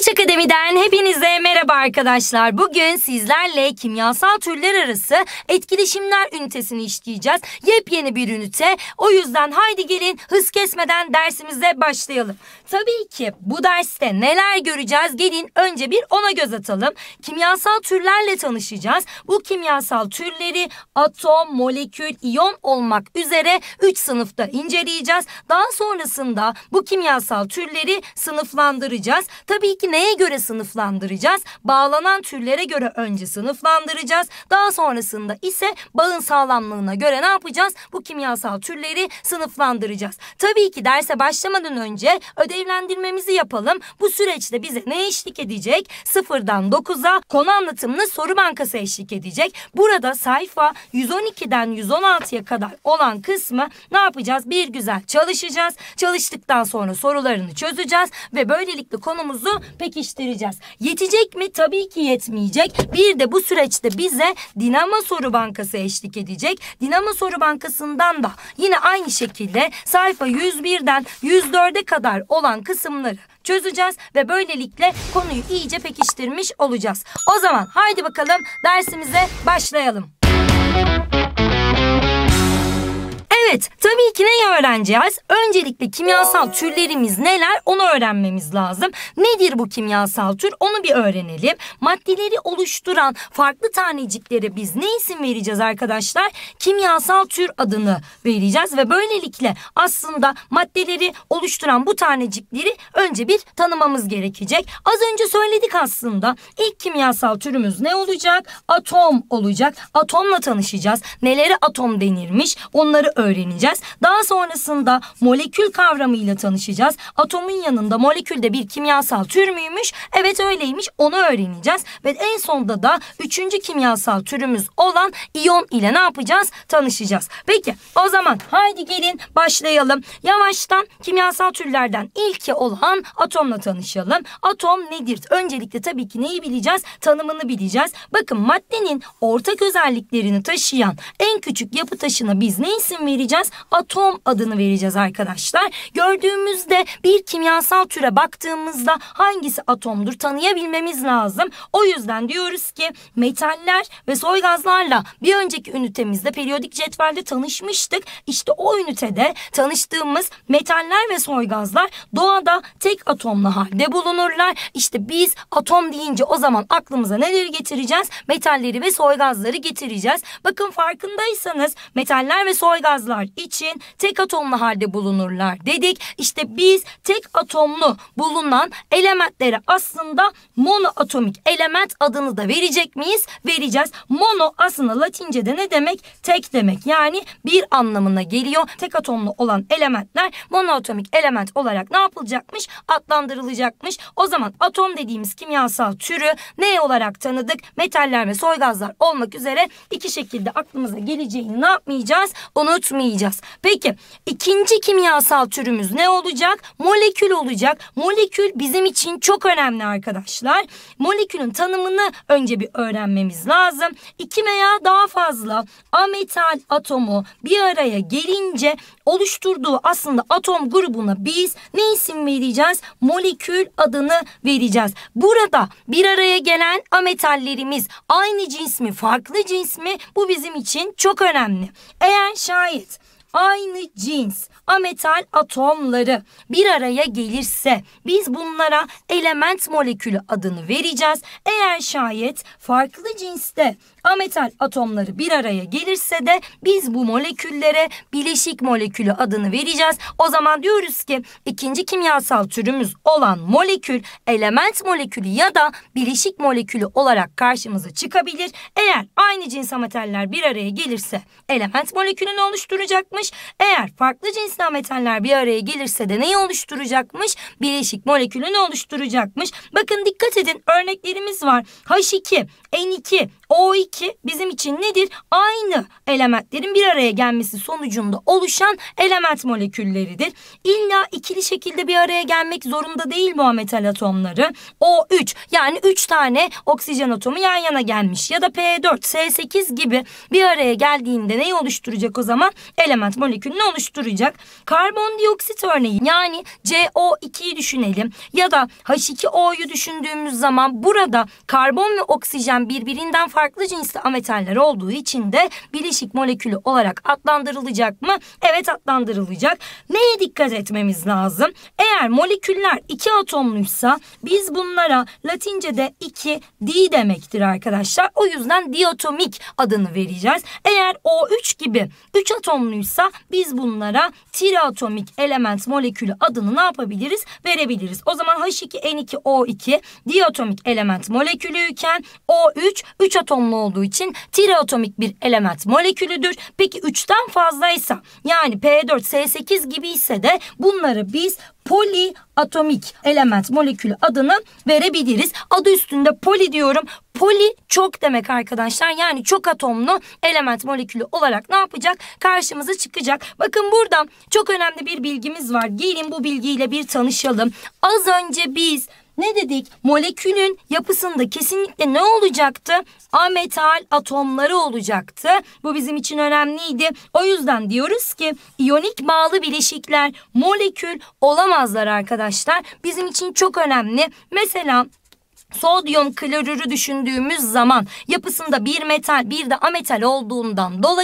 Koç Akademi'den hepinize merhaba arkadaşlar. Bugün sizlerle kimyasal türler arası etkileşimler ünitesini işleyeceğiz. Yepyeni bir ünite. O yüzden haydi gelin hız kesmeden dersimize başlayalım. Tabii ki bu derste neler göreceğiz? Gelin önce bir ona göz atalım. Kimyasal türlerle tanışacağız. Bu kimyasal türleri atom, molekül, iyon olmak üzere 3 sınıfta inceleyeceğiz. Daha sonrasında bu kimyasal türleri sınıflandıracağız. Tabii ki neye göre sınıflandıracağız? Bağlanan türlere göre önce sınıflandıracağız. Daha sonrasında ise bağın sağlamlığına göre ne yapacağız? Bu kimyasal türleri sınıflandıracağız. Tabii ki derse başlamadan önce ödevlendirmemizi yapalım. Bu süreçte bize ne eşlik edecek? Sıfırdan 9'a konu anlatımını soru bankası eşlik edecek. Burada sayfa 112'den 116'ya kadar olan kısmı ne yapacağız? Bir güzel çalışacağız. Çalıştıktan sonra sorularını çözeceğiz ve böylelikle konumuzu pekiştireceğiz. Yetecek mi? Tabii ki yetmeyecek. Bir de bu süreçte bize Dinamo Soru Bankası eşlik edecek. Dinamo Soru Bankası'ndan da yine aynı şekilde sayfa 101'den 104'e kadar olan kısımları çözeceğiz ve böylelikle konuyu iyice pekiştirmiş olacağız. O zaman haydi bakalım dersimize başlayalım. Evet, tabii ki ne öğreneceğiz? Öncelikle kimyasal türlerimiz neler onu öğrenmemiz lazım. Nedir bu kimyasal tür? Onu bir öğrenelim. Maddeleri oluşturan farklı taneciklere biz ne isim vereceğiz arkadaşlar? Kimyasal tür adını vereceğiz ve böylelikle aslında maddeleri oluşturan bu tanecikleri önce bir tanımamız gerekecek. Az önce söyledik aslında. ilk kimyasal türümüz ne olacak? Atom olacak. Atomla tanışacağız. Neleri atom denirmiş? Onları öğreneceğiz öğreneceğiz. Daha sonrasında molekül kavramıyla tanışacağız. Atomun yanında molekül de bir kimyasal tür müymüş? Evet öyleymiş onu öğreneceğiz. Ve en sonunda da üçüncü kimyasal türümüz olan iyon ile ne yapacağız? Tanışacağız. Peki o zaman haydi gelin başlayalım. Yavaştan kimyasal türlerden ilki olan atomla tanışalım. Atom nedir? Öncelikle tabii ki neyi bileceğiz? Tanımını bileceğiz. Bakın maddenin ortak özelliklerini taşıyan en küçük yapı taşına biz ne isim vereceğiz? vereceğiz? Atom adını vereceğiz arkadaşlar. Gördüğümüzde bir kimyasal türe baktığımızda hangisi atomdur tanıyabilmemiz lazım. O yüzden diyoruz ki metaller ve soy gazlarla bir önceki ünitemizde periyodik cetvelde tanışmıştık. İşte o ünitede tanıştığımız metaller ve soy gazlar doğada tek atomlu halde bulunurlar. İşte biz atom deyince o zaman aklımıza neleri getireceğiz? Metalleri ve soy gazları getireceğiz. Bakın farkındaysanız metaller ve soy gazlar moleküller için tek atomlu halde bulunurlar dedik. İşte biz tek atomlu bulunan elementlere aslında monoatomik element adını da verecek miyiz? Vereceğiz. Mono aslında Latince'de ne demek? Tek demek. Yani bir anlamına geliyor. Tek atomlu olan elementler monoatomik element olarak ne yapılacakmış? Adlandırılacakmış. O zaman atom dediğimiz kimyasal türü ne olarak tanıdık? Metaller ve soy gazlar olmak üzere iki şekilde aklımıza geleceğini ne yapmayacağız? Unutmayacağız anlayacağız. Peki ikinci kimyasal türümüz ne olacak? Molekül olacak. Molekül bizim için çok önemli arkadaşlar. Molekülün tanımını önce bir öğrenmemiz lazım. İki veya daha fazla ametal atomu bir araya gelince oluşturduğu aslında atom grubuna biz ne isim vereceğiz? Molekül adını vereceğiz. Burada bir araya gelen ametallerimiz aynı cins mi farklı cins mi bu bizim için çok önemli. Eğer şayet aynı cins ametal atomları bir araya gelirse biz bunlara element molekülü adını vereceğiz. Eğer şayet farklı cinste ametal atomları bir araya gelirse de biz bu moleküllere bileşik molekülü adını vereceğiz. O zaman diyoruz ki ikinci kimyasal türümüz olan molekül element molekülü ya da bileşik molekülü olarak karşımıza çıkabilir. Eğer aynı cins ametaller bir araya gelirse element molekülünü oluşturacak mı? oluşturacakmış. Eğer farklı cinsten metaller bir araya gelirse de neyi oluşturacakmış? Bileşik molekülünü oluşturacakmış. Bakın dikkat edin örneklerimiz var. H2, N2, o2 bizim için nedir? Aynı elementlerin bir araya gelmesi sonucunda oluşan element molekülleridir. İlla ikili şekilde bir araya gelmek zorunda değil bu metal atomları. O3 yani 3 tane oksijen atomu yan yana gelmiş ya da P4, S8 gibi bir araya geldiğinde neyi oluşturacak o zaman? Element molekülünü oluşturacak. Karbondioksit örneği yani CO2'yi düşünelim ya da H2O'yu düşündüğümüz zaman burada karbon ve oksijen birbirinden farklı farklı cinsli ametaller olduğu için de bileşik molekülü olarak adlandırılacak mı? Evet adlandırılacak. Neye dikkat etmemiz lazım? Eğer moleküller iki atomluysa biz bunlara Latince'de iki di demektir arkadaşlar. O yüzden diatomik adını vereceğiz. Eğer O3 gibi 3 atomluysa biz bunlara triatomik element molekülü adını ne yapabiliriz? Verebiliriz. O zaman H2N2O2 diatomik element molekülüyken O3 3 atom atomlu olduğu için triatomik bir element molekülüdür. Peki 3'ten fazlaysa yani P4S8 gibi ise de bunları biz poliatomik element molekülü adını verebiliriz. Adı üstünde poli diyorum. Poli çok demek arkadaşlar. Yani çok atomlu element molekülü olarak ne yapacak? Karşımıza çıkacak. Bakın burada çok önemli bir bilgimiz var. Gelin bu bilgiyle bir tanışalım. Az önce biz ne dedik? Molekülün yapısında kesinlikle ne olacaktı? Ametal atomları olacaktı. Bu bizim için önemliydi. O yüzden diyoruz ki iyonik bağlı bileşikler molekül olamazlar arkadaşlar. Bizim için çok önemli. Mesela Sodyum klorürü düşündüğümüz zaman yapısında bir metal bir de ametal olduğundan dolayı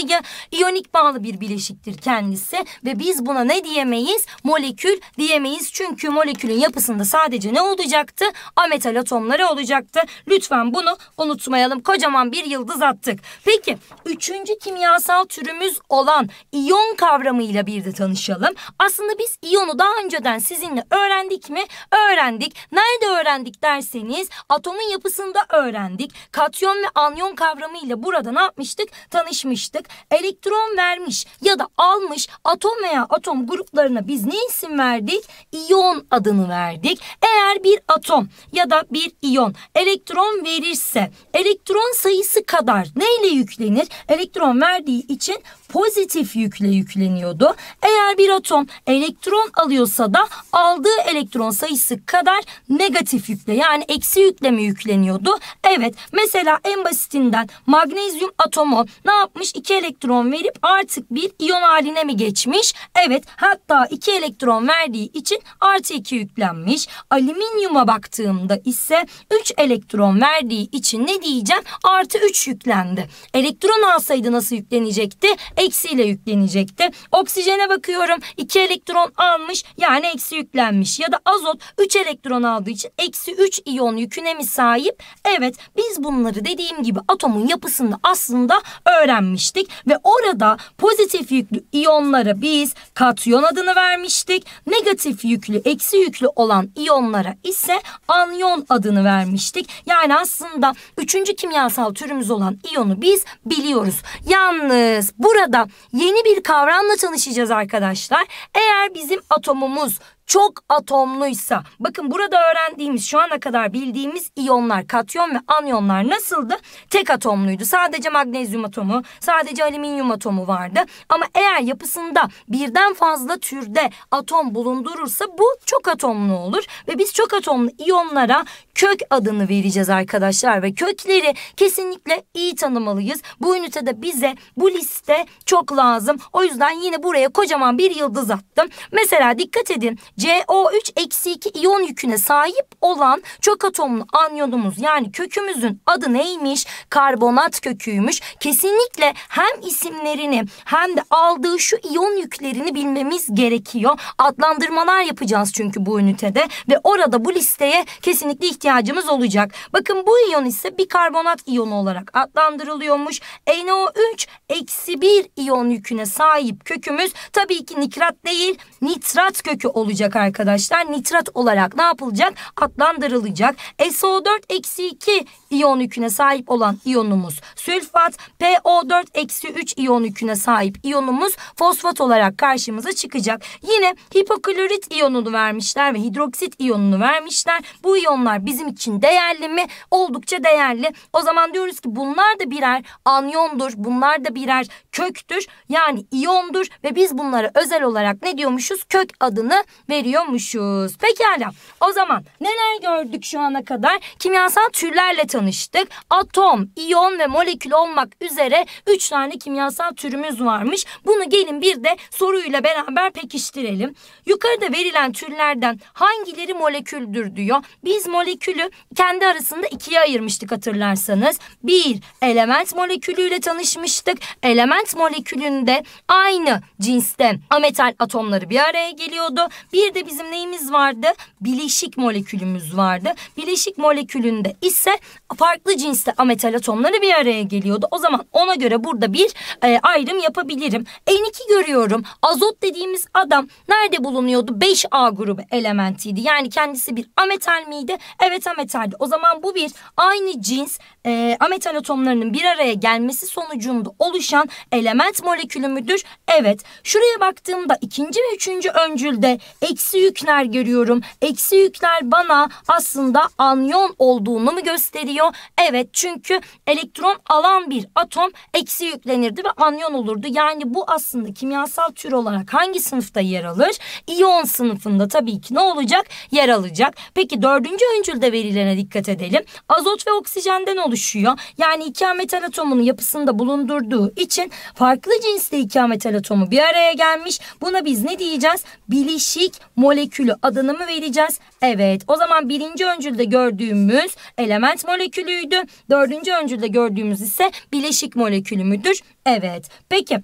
iyonik bağlı bir bileşiktir kendisi ve biz buna ne diyemeyiz? Molekül diyemeyiz çünkü molekülün yapısında sadece ne olacaktı? Ametal atomları olacaktı. Lütfen bunu unutmayalım. Kocaman bir yıldız attık. Peki üçüncü kimyasal türümüz olan iyon kavramıyla bir de tanışalım. Aslında biz iyonu daha önceden sizinle öğrendik mi? Öğrendik. Nerede öğrendik derseniz Atomun yapısında öğrendik. Katyon ve anyon kavramıyla burada ne yapmıştık? Tanışmıştık. Elektron vermiş ya da almış atom veya atom gruplarına biz ne isim verdik? İyon adını verdik. Eğer bir atom ya da bir iyon elektron verirse elektron sayısı kadar neyle yüklenir? Elektron verdiği için pozitif yükle yükleniyordu. Eğer bir atom elektron alıyorsa da aldığı elektron sayısı kadar negatif yükle yani eksi yüklemi yükleniyordu. Evet mesela en basitinden magnezyum atomu ne yapmış? 2 elektron verip artık bir iyon haline mi geçmiş? Evet hatta 2 elektron verdiği için artı 2 yüklenmiş. Alüminyuma baktığımda ise 3 elektron verdiği için ne diyeceğim? Artı 3 yüklendi. Elektron alsaydı nasıl yüklenecekti? Eksiyle yüklenecekti. Oksijene bakıyorum 2 elektron almış yani eksi yüklenmiş. Ya da azot 3 elektron aldığı için eksi 3 iyon yüklenmiş köküne mi sahip? Evet biz bunları dediğim gibi atomun yapısında aslında öğrenmiştik ve orada pozitif yüklü iyonlara biz katyon adını vermiştik. Negatif yüklü eksi yüklü olan iyonlara ise anyon adını vermiştik. Yani aslında üçüncü kimyasal türümüz olan iyonu biz biliyoruz. Yalnız burada yeni bir kavramla tanışacağız arkadaşlar. Eğer bizim atomumuz çok atomluysa bakın burada öğrendiğimiz şu ana kadar bildiğimiz iyonlar katyon ve anyonlar nasıldı? Tek atomluydu. Sadece magnezyum atomu, sadece alüminyum atomu vardı. Ama eğer yapısında birden fazla türde atom bulundurursa bu çok atomlu olur ve biz çok atomlu iyonlara kök adını vereceğiz arkadaşlar ve kökleri kesinlikle iyi tanımalıyız. Bu ünitede bize bu liste çok lazım. O yüzden yine buraya kocaman bir yıldız attım. Mesela dikkat edin CO3-2 iyon yüküne sahip olan çök atomlu anyonumuz yani kökümüzün adı neymiş? Karbonat köküymüş. Kesinlikle hem isimlerini hem de aldığı şu iyon yüklerini bilmemiz gerekiyor. Adlandırmalar yapacağız çünkü bu ünitede ve orada bu listeye kesinlikle ihtiyacımız olacak. Bakın bu iyon ise bir karbonat iyonu olarak adlandırılıyormuş. NO3 eksi 1 iyon yüküne sahip kökümüz tabii ki nikrat değil nitrat kökü olacak yapılacak arkadaşlar? Nitrat olarak ne yapılacak? Adlandırılacak. SO4 2 iyon yüküne sahip olan iyonumuz sülfat. PO4 3 iyon yüküne sahip iyonumuz fosfat olarak karşımıza çıkacak. Yine hipoklorit iyonunu vermişler ve hidroksit iyonunu vermişler. Bu iyonlar bizim için değerli mi? Oldukça değerli. O zaman diyoruz ki bunlar da birer anyondur. Bunlar da birer köktür. Yani iyondur ve biz bunlara özel olarak ne diyormuşuz? Kök adını ve veriyormuşuz. Pekala o zaman neler gördük şu ana kadar? Kimyasal türlerle tanıştık. Atom, iyon ve molekül olmak üzere 3 tane kimyasal türümüz varmış. Bunu gelin bir de soruyla beraber pekiştirelim. Yukarıda verilen türlerden hangileri moleküldür diyor. Biz molekülü kendi arasında ikiye ayırmıştık hatırlarsanız. Bir, element molekülüyle tanışmıştık. Element molekülünde aynı cinste ametal atomları bir araya geliyordu. Bir bir de bizim neyimiz vardı? Bileşik molekülümüz vardı. Bileşik molekülünde ise farklı cinste ametal atomları bir araya geliyordu. O zaman ona göre burada bir e, ayrım yapabilirim. en iki görüyorum. Azot dediğimiz adam nerede bulunuyordu? 5A grubu elementiydi. Yani kendisi bir ametal miydi? Evet ametaldi. O zaman bu bir aynı cins e, ee, ametal atomlarının bir araya gelmesi sonucunda oluşan element molekülü müdür? Evet. Şuraya baktığımda ikinci ve üçüncü öncülde eksi yükler görüyorum. Eksi yükler bana aslında anyon olduğunu mu gösteriyor? Evet çünkü elektron alan bir atom eksi yüklenirdi ve anyon olurdu. Yani bu aslında kimyasal tür olarak hangi sınıfta yer alır? İyon sınıfında tabii ki ne olacak? Yer alacak. Peki dördüncü öncülde verilene dikkat edelim. Azot ve oksijenden oluşan oluşuyor. Yani iki ametal yapısında bulundurduğu için farklı cinste iki ametal atomu bir araya gelmiş. Buna biz ne diyeceğiz? Bileşik molekülü adını mı vereceğiz? Evet. O zaman birinci öncülde gördüğümüz element molekülüydü. Dördüncü öncülde gördüğümüz ise bileşik molekülü müdür? Evet. Peki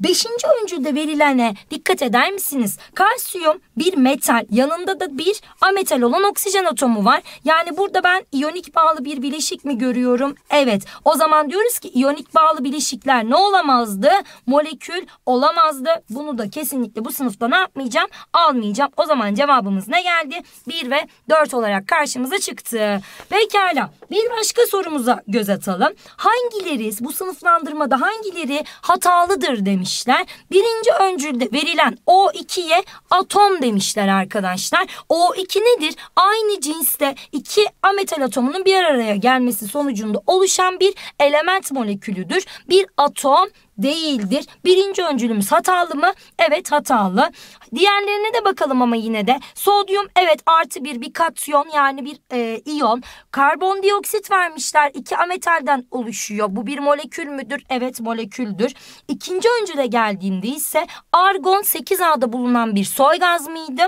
Beşinci öncülde verilene dikkat eder misiniz? Kalsiyum bir metal, yanında da bir ametal olan oksijen atomu var. Yani burada ben iyonik bağlı bir bileşik mi görüyorum? Evet. O zaman diyoruz ki iyonik bağlı bileşikler ne olamazdı? Molekül olamazdı. Bunu da kesinlikle bu sınıfta ne yapmayacağım? Almayacağım. O zaman cevabımız ne geldi? 1 ve 4 olarak karşımıza çıktı. Pekala. Bir başka sorumuza göz atalım. Hangileriz bu sınıflandırmada hangileri hatalıdır demiş demişler. Birinci öncülde verilen O2'ye atom demişler arkadaşlar. O2 nedir? Aynı cinste iki ametal atomunun bir araya gelmesi sonucunda oluşan bir element molekülüdür. Bir atom değildir. Birinci öncülümüz hatalı mı? Evet hatalı. Diğerlerine de bakalım ama yine de. Sodyum evet artı bir bir katyon yani bir e, iyon. Karbondioksit vermişler. iki ametalden oluşuyor. Bu bir molekül müdür? Evet moleküldür. İkinci öncüde geldiğinde ise argon 8A'da bulunan bir soy gaz mıydı?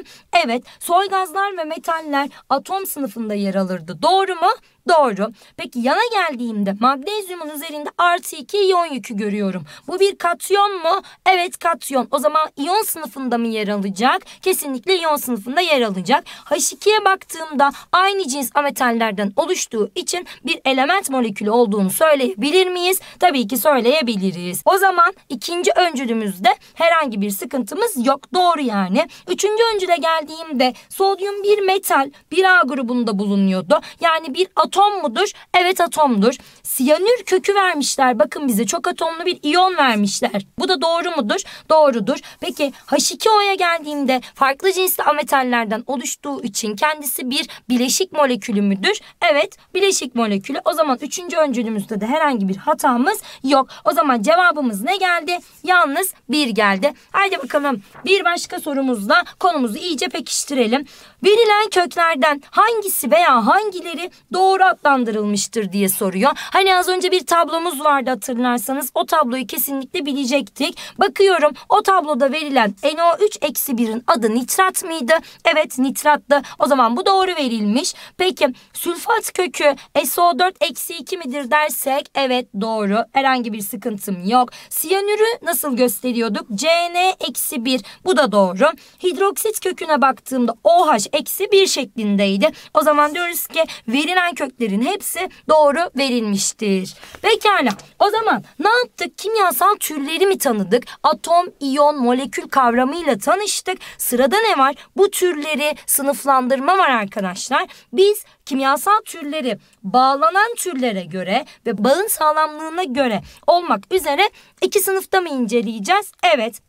Evet soy gazlar ve metaller atom sınıfında yer alırdı. Doğru mu? Doğru. Peki yana geldiğimde magnezyumun üzerinde artı 2 iyon yükü görüyorum. Bu bir katyon mu? Evet katyon. O zaman iyon sınıfında mı yer alacak? Kesinlikle iyon sınıfında yer alacak. H2'ye baktığımda aynı cins ametallerden oluştuğu için bir element molekülü olduğunu söyleyebilir miyiz? Tabii ki söyleyebiliriz. O zaman ikinci öncülümüzde herhangi bir sıkıntımız yok. Doğru yani. Üçüncü öncüle geldiğimde sodyum bir metal bir A grubunda bulunuyordu. Yani bir atom atom mudur? Evet atomdur siyanür kökü vermişler. Bakın bize çok atomlu bir iyon vermişler. Bu da doğru mudur? Doğrudur. Peki H2O'ya geldiğinde farklı cinsli ametallerden oluştuğu için kendisi bir bileşik molekülü müdür? Evet bileşik molekülü. O zaman üçüncü öncülümüzde de herhangi bir hatamız yok. O zaman cevabımız ne geldi? Yalnız bir geldi. Haydi bakalım bir başka sorumuzla konumuzu iyice pekiştirelim. Verilen köklerden hangisi veya hangileri doğru adlandırılmıştır diye soruyor. Hani az önce bir tablomuz vardı hatırlarsanız. O tabloyu kesinlikle bilecektik. Bakıyorum o tabloda verilen NO3-1'in adı nitrat mıydı? Evet nitrattı. O zaman bu doğru verilmiş. Peki sülfat kökü SO4-2 midir dersek? Evet doğru. Herhangi bir sıkıntım yok. Siyanürü nasıl gösteriyorduk? CN-1. Bu da doğru. Hidroksit köküne baktığımda OH-1 şeklindeydi. O zaman diyoruz ki verilen köklerin hepsi doğru verilmiş verilmiştir. Pekala o zaman ne yaptık? Kimyasal türleri mi tanıdık? Atom, iyon, molekül kavramıyla tanıştık. Sırada ne var? Bu türleri sınıflandırma var arkadaşlar. Biz kimyasal türleri bağlanan türlere göre ve bağın sağlamlığına göre olmak üzere iki sınıfta mı inceleyeceğiz? Evet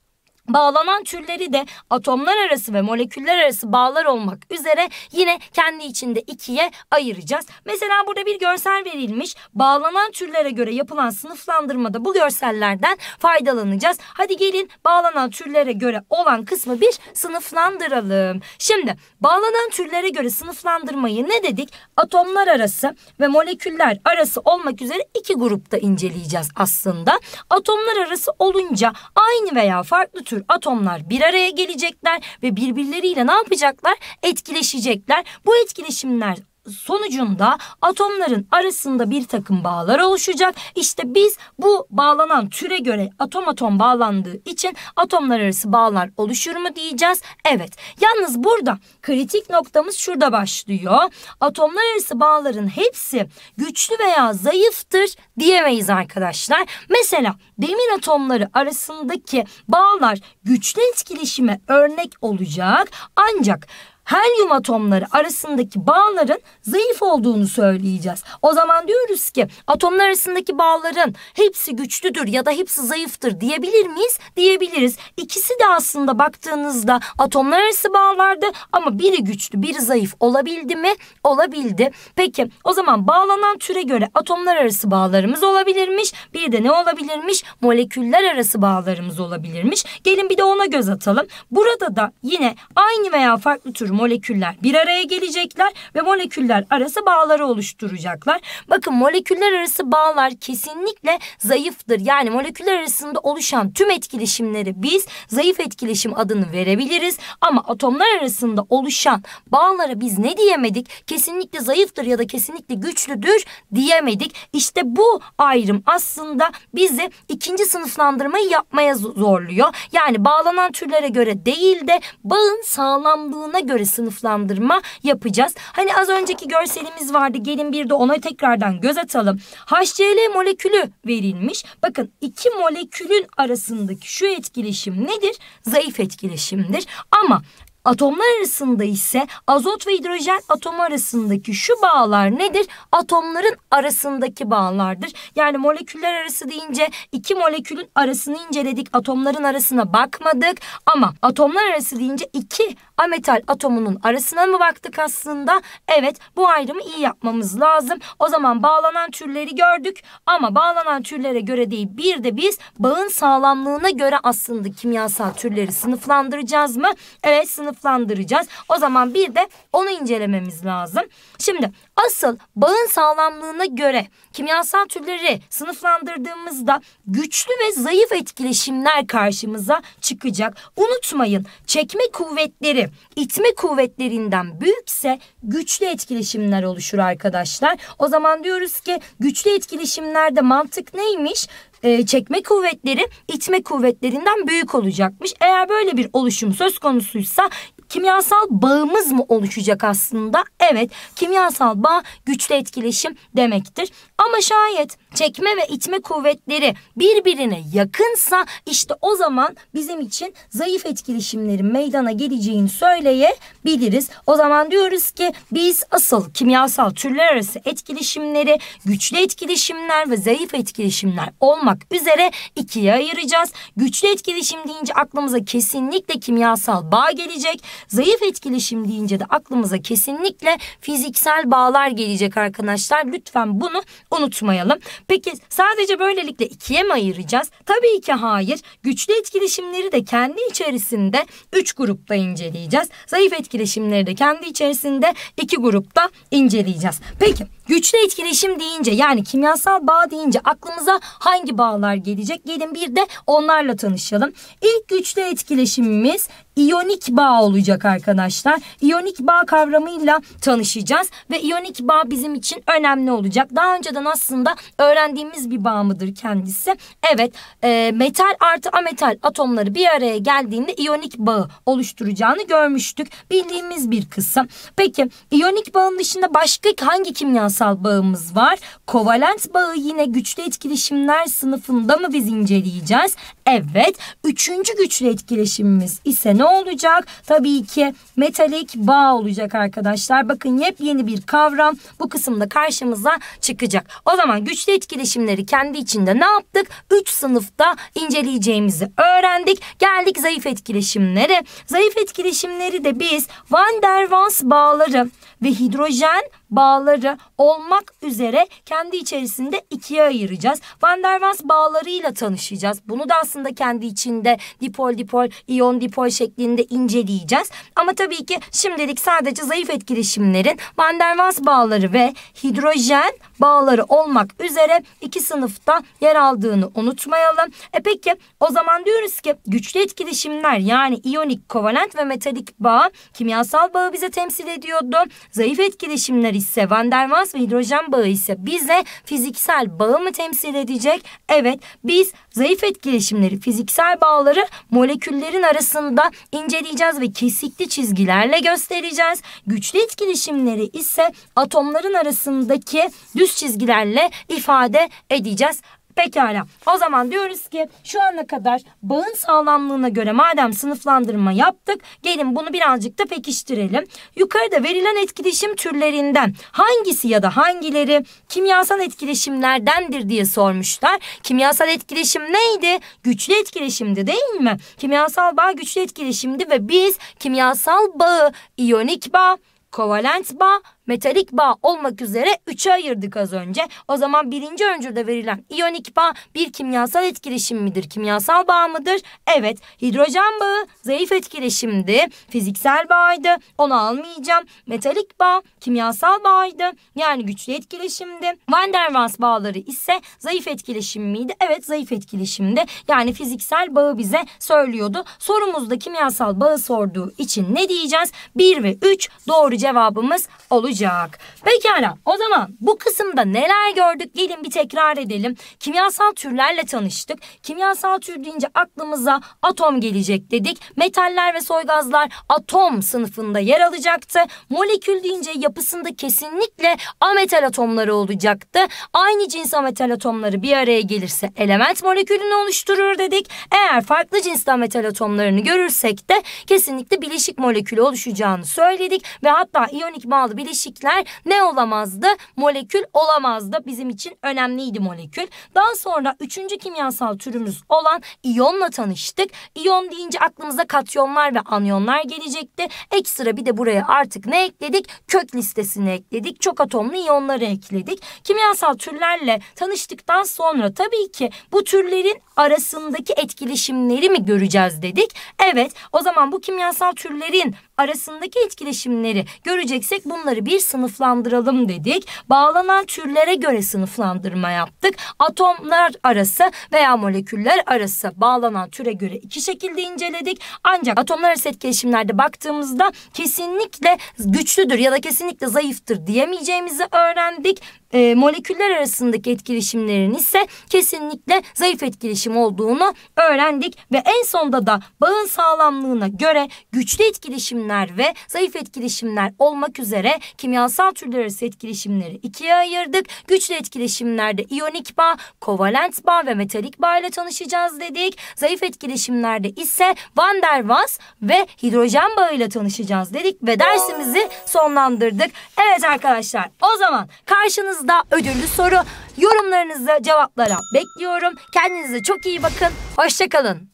Bağlanan türleri de atomlar arası ve moleküller arası bağlar olmak üzere yine kendi içinde ikiye ayıracağız. Mesela burada bir görsel verilmiş. Bağlanan türlere göre yapılan sınıflandırmada bu görsellerden faydalanacağız. Hadi gelin bağlanan türlere göre olan kısmı bir sınıflandıralım. Şimdi bağlanan türlere göre sınıflandırmayı ne dedik? Atomlar arası ve moleküller arası olmak üzere iki grupta inceleyeceğiz aslında. Atomlar arası olunca aynı veya farklı tür tür atomlar bir araya gelecekler ve birbirleriyle ne yapacaklar? Etkileşecekler. Bu etkileşimler sonucunda atomların arasında bir takım bağlar oluşacak. İşte biz bu bağlanan türe göre atom atom bağlandığı için atomlar arası bağlar oluşur mu diyeceğiz. Evet. Yalnız burada kritik noktamız şurada başlıyor. Atomlar arası bağların hepsi güçlü veya zayıftır diyemeyiz arkadaşlar. Mesela demir atomları arasındaki bağlar güçlü etkileşime örnek olacak. Ancak helyum atomları arasındaki bağların zayıf olduğunu söyleyeceğiz. O zaman diyoruz ki atomlar arasındaki bağların hepsi güçlüdür ya da hepsi zayıftır diyebilir miyiz? Diyebiliriz. İkisi de aslında baktığınızda atomlar arası bağlardı ama biri güçlü biri zayıf olabildi mi? Olabildi. Peki o zaman bağlanan türe göre atomlar arası bağlarımız olabilirmiş. Bir de ne olabilirmiş? Moleküller arası bağlarımız olabilirmiş. Gelin bir de ona göz atalım. Burada da yine aynı veya farklı tür moleküller bir araya gelecekler ve moleküller arası bağları oluşturacaklar. Bakın moleküller arası bağlar kesinlikle zayıftır. Yani moleküller arasında oluşan tüm etkileşimleri biz zayıf etkileşim adını verebiliriz. Ama atomlar arasında oluşan bağlara biz ne diyemedik? Kesinlikle zayıftır ya da kesinlikle güçlüdür diyemedik. İşte bu ayrım aslında bizi ikinci sınıflandırmayı yapmaya zorluyor. Yani bağlanan türlere göre değil de bağın sağlamlığına göre göre sınıflandırma yapacağız. Hani az önceki görselimiz vardı. Gelin bir de ona tekrardan göz atalım. HCl molekülü verilmiş. Bakın iki molekülün arasındaki şu etkileşim nedir? Zayıf etkileşimdir. Ama Atomlar arasında ise azot ve hidrojen atomu arasındaki şu bağlar nedir? Atomların arasındaki bağlardır. Yani moleküller arası deyince iki molekülün arasını inceledik. Atomların arasına bakmadık ama atomlar arası deyince iki ametal atomunun arasına mı baktık aslında? Evet bu ayrımı iyi yapmamız lazım. O zaman bağlanan türleri gördük ama bağlanan türlere göre değil bir de biz bağın sağlamlığına göre aslında kimyasal türleri sınıflandıracağız mı? Evet sınıflandıracağız sınıflandıracağız. O zaman bir de onu incelememiz lazım. Şimdi Asıl bağın sağlamlığına göre kimyasal türleri sınıflandırdığımızda güçlü ve zayıf etkileşimler karşımıza çıkacak. Unutmayın çekme kuvvetleri itme kuvvetlerinden büyükse güçlü etkileşimler oluşur arkadaşlar. O zaman diyoruz ki güçlü etkileşimlerde mantık neymiş? e, çekme kuvvetleri itme kuvvetlerinden büyük olacakmış. Eğer böyle bir oluşum söz konusuysa kimyasal bağımız mı oluşacak aslında? Evet kimyasal bağ güçlü etkileşim demektir. Ama şayet çekme ve itme kuvvetleri birbirine yakınsa işte o zaman bizim için zayıf etkileşimlerin meydana geleceğini söyleyebiliriz. O zaman diyoruz ki biz asıl kimyasal türler arası etkileşimleri güçlü etkileşimler ve zayıf etkileşimler olmak üzere ikiye ayıracağız. Güçlü etkileşim deyince aklımıza kesinlikle kimyasal bağ gelecek. Zayıf etkileşim deyince de aklımıza kesinlikle fiziksel bağlar gelecek arkadaşlar. Lütfen bunu unutmayalım. Peki sadece böylelikle ikiye mi ayıracağız? Tabii ki hayır. Güçlü etkileşimleri de kendi içerisinde üç grupta inceleyeceğiz. Zayıf etkileşimleri de kendi içerisinde iki grupta inceleyeceğiz. Peki Güçlü etkileşim deyince yani kimyasal bağ deyince aklımıza hangi bağlar gelecek? Gelin bir de onlarla tanışalım. İlk güçlü etkileşimimiz iyonik bağ olacak arkadaşlar. İyonik bağ kavramıyla tanışacağız ve iyonik bağ bizim için önemli olacak. Daha önceden aslında öğrendiğimiz bir bağ mıdır kendisi? Evet e, metal artı ametal atomları bir araya geldiğinde iyonik bağı oluşturacağını görmüştük. Bildiğimiz bir kısım. Peki iyonik bağın dışında başka hangi kimyasal kimyasal bağımız var. Kovalent bağı yine güçlü etkileşimler sınıfında mı biz inceleyeceğiz? Evet. Üçüncü güçlü etkileşimimiz ise ne olacak? Tabii ki metalik bağ olacak arkadaşlar. Bakın yepyeni bir kavram bu kısımda karşımıza çıkacak. O zaman güçlü etkileşimleri kendi içinde ne yaptık? Üç sınıfta inceleyeceğimizi öğrendik. Geldik zayıf etkileşimlere. Zayıf etkileşimleri de biz Van der Waals bağları ve hidrojen bağları olmak üzere kendi içerisinde ikiye ayıracağız. Van der Waals bağlarıyla tanışacağız. Bunu da aslında kendi içinde dipol dipol, iyon dipol şeklinde inceleyeceğiz. Ama tabii ki şimdilik sadece zayıf etkileşimlerin Van der Waals bağları ve hidrojen bağları olmak üzere iki sınıfta yer aldığını unutmayalım. E peki o zaman diyoruz ki güçlü etkileşimler yani iyonik, kovalent ve metalik bağ kimyasal bağı bize temsil ediyordu. Zayıf etkileşimler ise Van der Waals ve hidrojen bağı ise bize fiziksel bağı mı temsil edecek? Evet biz zayıf etkileşimleri, fiziksel bağları moleküllerin arasında inceleyeceğiz ve kesikli çizgilerle göstereceğiz. Güçlü etkileşimleri ise atomların arasındaki düz düz çizgilerle ifade edeceğiz. Pekala. O zaman diyoruz ki şu ana kadar bağın sağlamlığına göre madem sınıflandırma yaptık gelin bunu birazcık da pekiştirelim. Yukarıda verilen etkileşim türlerinden hangisi ya da hangileri kimyasal etkileşimlerdendir diye sormuşlar. Kimyasal etkileşim neydi? Güçlü etkileşimdi değil mi? Kimyasal bağ güçlü etkileşimdi ve biz kimyasal bağı iyonik bağ, kovalent bağ metalik bağ olmak üzere üçe ayırdık az önce. O zaman birinci öncülde verilen iyonik bağ bir kimyasal etkileşim midir? Kimyasal bağ mıdır? Evet. Hidrojen bağı zayıf etkileşimdi. Fiziksel bağydı. Onu almayacağım. Metalik bağ kimyasal bağydı. Yani güçlü etkileşimdi. Van der Waals bağları ise zayıf etkileşim miydi? Evet zayıf etkileşimdi. Yani fiziksel bağı bize söylüyordu. Sorumuzda kimyasal bağı sorduğu için ne diyeceğiz? 1 ve 3 doğru cevabımız olacak olacak. Pekala o zaman bu kısımda neler gördük gelin bir tekrar edelim. Kimyasal türlerle tanıştık. Kimyasal tür deyince aklımıza atom gelecek dedik. Metaller ve soygazlar atom sınıfında yer alacaktı. Molekül deyince yapısında kesinlikle ametal atomları olacaktı. Aynı cins ametal atomları bir araya gelirse element molekülünü oluşturur dedik. Eğer farklı cins ametal atomlarını görürsek de kesinlikle bileşik molekülü oluşacağını söyledik ve hatta iyonik bağlı bileşik bileşikler ne olamazdı? Molekül olamazdı. Bizim için önemliydi molekül. Daha sonra üçüncü kimyasal türümüz olan iyonla tanıştık. İyon deyince aklımıza katyonlar ve anyonlar gelecekti. Ekstra bir de buraya artık ne ekledik? Kök listesini ekledik. Çok atomlu iyonları ekledik. Kimyasal türlerle tanıştıktan sonra tabii ki bu türlerin arasındaki etkileşimleri mi göreceğiz dedik. Evet o zaman bu kimyasal türlerin arasındaki etkileşimleri göreceksek bunları bir sınıflandıralım dedik. Bağlanan türlere göre sınıflandırma yaptık. Atomlar arası veya moleküller arası bağlanan türe göre iki şekilde inceledik. Ancak atomlar arası etkileşimlerde baktığımızda kesinlikle güçlüdür ya da kesinlikle zayıftır diyemeyeceğimizi öğrendik e, moleküller arasındaki etkileşimlerin ise kesinlikle zayıf etkileşim olduğunu öğrendik ve en sonda da bağın sağlamlığına göre güçlü etkileşimler ve zayıf etkileşimler olmak üzere kimyasal türler arası etkileşimleri ikiye ayırdık. Güçlü etkileşimlerde iyonik bağ, kovalent bağ ve metalik bağ ile tanışacağız dedik. Zayıf etkileşimlerde ise van der Waals ve hidrojen bağı ile tanışacağız dedik ve dersimizi sonlandırdık. Evet arkadaşlar o zaman karşınız. Karşınızda ödüllü soru. Yorumlarınızı, cevaplara bekliyorum. Kendinize çok iyi bakın. Hoşçakalın.